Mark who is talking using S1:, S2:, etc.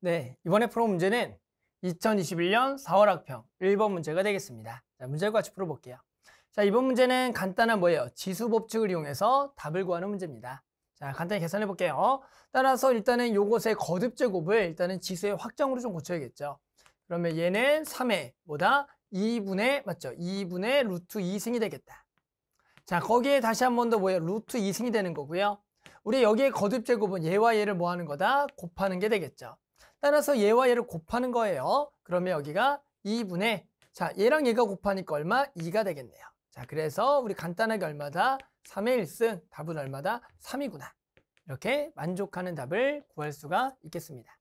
S1: 네, 이번에 풀어 문제는 2021년 4월 학평 1번 문제가 되겠습니다. 자, 문제를 같이 풀어볼게요. 자, 이번 문제는 간단한 뭐예요? 지수 법칙을 이용해서 답을 구하는 문제입니다. 자, 간단히 계산해 볼게요. 따라서 일단은 요것의 거듭 제곱을 일단은 지수의 확정으로 좀 고쳐야겠죠. 그러면 얘는 3의 뭐다? 2분의, 맞죠? 2분의 루트 2승이 되겠다. 자, 거기에 다시 한 번 더 뭐예요? 루트 2승이 되는 거고요. 우리 여기에 거듭 제곱은 얘와 얘를 뭐 하는 거다? 곱하는 게 되겠죠. 따라서 얘와 얘를 곱하는 거예요. 그러면 여기가 2분의 자 얘랑 얘가 곱하니까 얼마? 2가 되겠네요. 자 그래서 우리 간단하게 얼마다? 3의 1승 답은 얼마다? 3이구나. 이렇게 만족하는 답을 구할 수가 있겠습니다.